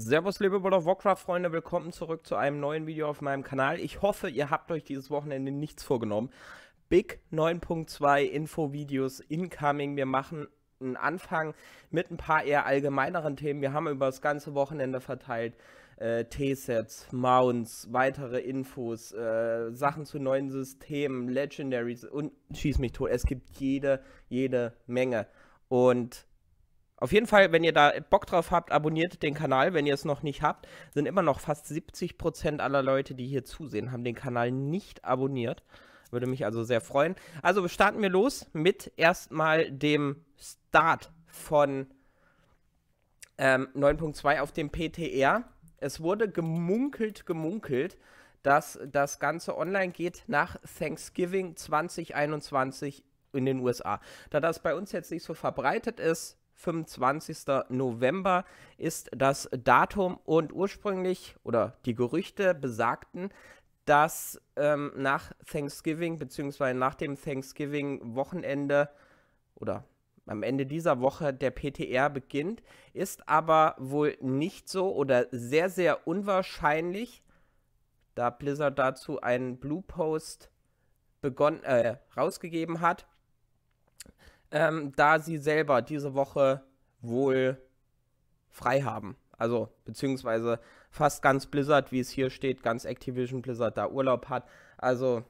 Servus, liebe World of Warcraft-Freunde, willkommen zurück zu einem neuen Video auf meinem Kanal. Ich hoffe, ihr habt euch dieses Wochenende nichts vorgenommen. Big 9.2 Info-Videos incoming. Wir machen einen Anfang mit ein paar eher allgemeineren Themen. Wir haben über das ganze Wochenende verteilt äh, T-Sets, Mounts, weitere Infos, äh, Sachen zu neuen Systemen, Legendaries und schieß mich tot. Es gibt jede, jede Menge. Und auf jeden Fall, wenn ihr da Bock drauf habt, abonniert den Kanal, wenn ihr es noch nicht habt. Sind immer noch fast 70% aller Leute, die hier zusehen, haben den Kanal nicht abonniert. Würde mich also sehr freuen. Also starten wir los mit erstmal dem Start von ähm, 9.2 auf dem PTR. Es wurde gemunkelt, gemunkelt, dass das Ganze online geht nach Thanksgiving 2021 in den USA. Da das bei uns jetzt nicht so verbreitet ist, 25. November ist das Datum und ursprünglich oder die Gerüchte besagten, dass ähm, nach Thanksgiving bzw. nach dem Thanksgiving-Wochenende oder am Ende dieser Woche der PTR beginnt, ist aber wohl nicht so oder sehr, sehr unwahrscheinlich, da Blizzard dazu einen Blue Post begonnen, äh, rausgegeben hat, ähm, da sie selber diese Woche wohl frei haben. Also, beziehungsweise fast ganz Blizzard, wie es hier steht, ganz Activision Blizzard da Urlaub hat. Also,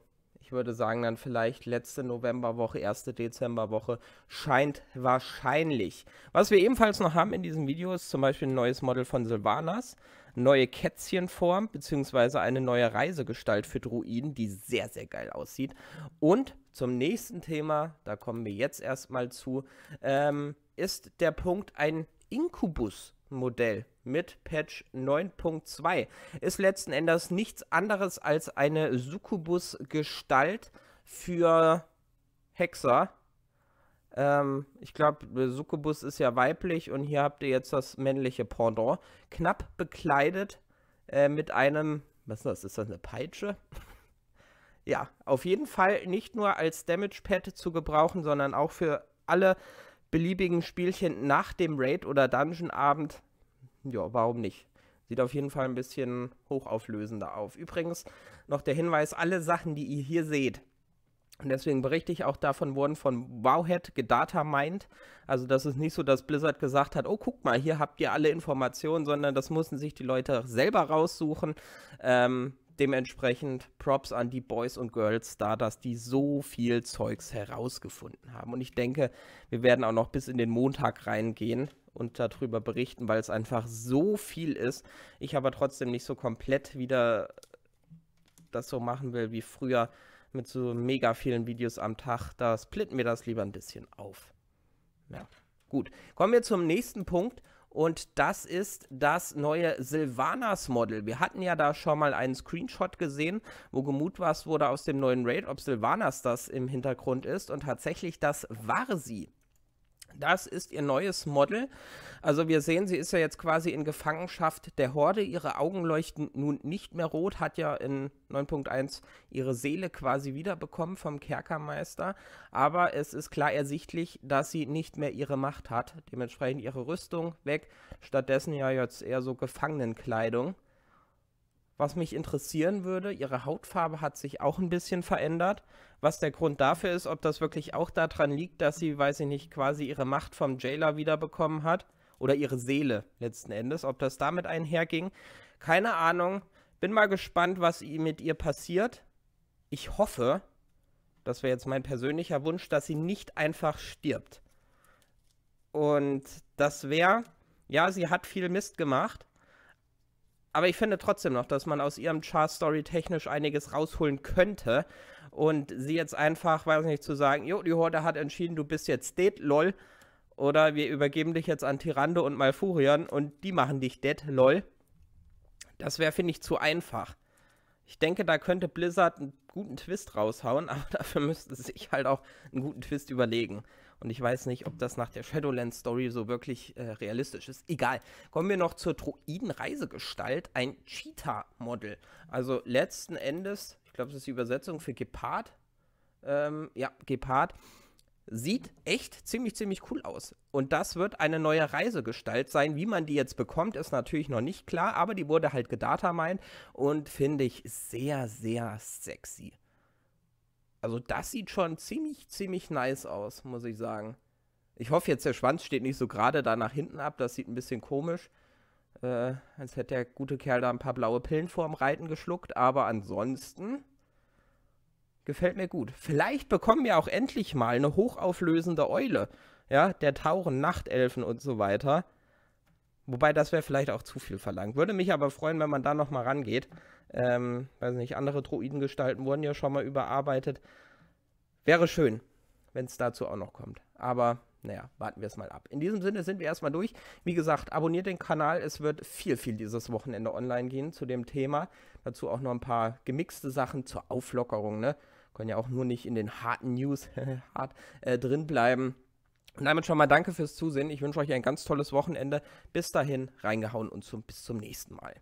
ich würde sagen, dann vielleicht letzte Novemberwoche, erste Dezemberwoche scheint wahrscheinlich. Was wir ebenfalls noch haben in diesem Video ist zum Beispiel ein neues Model von Silvanas, neue Kätzchenform bzw. eine neue Reisegestalt für Druiden, die sehr, sehr geil aussieht. Und zum nächsten Thema, da kommen wir jetzt erstmal zu, ähm, ist der Punkt ein Inkubus Modell mit Patch 9.2 ist letzten Endes nichts anderes als eine Succubus-Gestalt für Hexer. Ähm, ich glaube, Succubus ist ja weiblich und hier habt ihr jetzt das männliche Pendant. Knapp bekleidet äh, mit einem, was ist das, ist das eine Peitsche? ja, auf jeden Fall nicht nur als Damage-Pad zu gebrauchen, sondern auch für alle beliebigen Spielchen nach dem Raid oder Dungeon-Abend ja, warum nicht? Sieht auf jeden Fall ein bisschen hochauflösender auf. Übrigens noch der Hinweis, alle Sachen, die ihr hier seht, und deswegen berichte ich auch davon, wurden von Wowhead gedata mined. Also das ist nicht so, dass Blizzard gesagt hat, oh guck mal, hier habt ihr alle Informationen, sondern das mussten sich die Leute selber raussuchen. Ähm, dementsprechend Props an die Boys und Girls da, dass die so viel Zeugs herausgefunden haben. Und ich denke, wir werden auch noch bis in den Montag reingehen und darüber berichten, weil es einfach so viel ist. Ich aber trotzdem nicht so komplett wieder das so machen will wie früher mit so mega vielen Videos am Tag. Da splitten wir das lieber ein bisschen auf. Ja, gut. Kommen wir zum nächsten Punkt. Und das ist das neue Silvanas Model. Wir hatten ja da schon mal einen Screenshot gesehen, wo gemutmaßt wurde aus dem neuen Raid, ob Silvanas das im Hintergrund ist. Und tatsächlich, das war sie. Das ist ihr neues Model. Also wir sehen, sie ist ja jetzt quasi in Gefangenschaft der Horde. Ihre Augen leuchten nun nicht mehr rot, hat ja in 9.1 ihre Seele quasi wiederbekommen vom Kerkermeister. Aber es ist klar ersichtlich, dass sie nicht mehr ihre Macht hat. Dementsprechend ihre Rüstung weg, stattdessen ja jetzt eher so Gefangenenkleidung. Was mich interessieren würde, ihre Hautfarbe hat sich auch ein bisschen verändert. Was der Grund dafür ist, ob das wirklich auch daran liegt, dass sie, weiß ich nicht, quasi ihre Macht vom Jailer wiederbekommen hat oder ihre Seele letzten Endes, ob das damit einherging. Keine Ahnung. Bin mal gespannt, was mit ihr passiert. Ich hoffe, das wäre jetzt mein persönlicher Wunsch, dass sie nicht einfach stirbt. Und das wäre, ja, sie hat viel Mist gemacht, aber ich finde trotzdem noch, dass man aus ihrem Char-Story technisch einiges rausholen könnte. Und sie jetzt einfach, weiß nicht, zu sagen, jo, die Horde hat entschieden, du bist jetzt dead, lol. Oder wir übergeben dich jetzt an Tirande und Malfurion und die machen dich dead, lol. Das wäre, finde ich, zu einfach. Ich denke, da könnte Blizzard einen guten Twist raushauen, aber dafür müsste sie sich halt auch einen guten Twist überlegen. Und ich weiß nicht, ob das nach der Shadowlands-Story so wirklich äh, realistisch ist. Egal. Kommen wir noch zur droiden reisegestalt ein Cheetah-Model. Also letzten Endes, ich glaube, das ist die Übersetzung für Gepard. Ähm, ja, Gepard. Sieht echt ziemlich, ziemlich cool aus. Und das wird eine neue Reisegestalt sein. Wie man die jetzt bekommt, ist natürlich noch nicht klar, aber die wurde halt gedatamined und finde ich sehr, sehr sexy. Also das sieht schon ziemlich, ziemlich nice aus, muss ich sagen. Ich hoffe jetzt, der Schwanz steht nicht so gerade da nach hinten ab. Das sieht ein bisschen komisch. Äh, als hätte der gute Kerl da ein paar blaue Pillen vorm Reiten geschluckt. Aber ansonsten gefällt mir gut. Vielleicht bekommen wir auch endlich mal eine hochauflösende Eule. Ja, der Tauren, Nachtelfen und so weiter. Wobei das wäre vielleicht auch zu viel verlangt. Würde mich aber freuen, wenn man da nochmal rangeht. Ähm, weiß nicht, andere Druidengestalten wurden ja schon mal überarbeitet. Wäre schön, wenn es dazu auch noch kommt. Aber naja, warten wir es mal ab. In diesem Sinne sind wir erstmal durch. Wie gesagt, abonniert den Kanal. Es wird viel, viel dieses Wochenende online gehen zu dem Thema. Dazu auch noch ein paar gemixte Sachen zur Auflockerung. Ne? Können ja auch nur nicht in den harten News hart, äh, drin bleiben. Und damit schon mal danke fürs Zusehen. Ich wünsche euch ein ganz tolles Wochenende. Bis dahin, reingehauen und zum, bis zum nächsten Mal.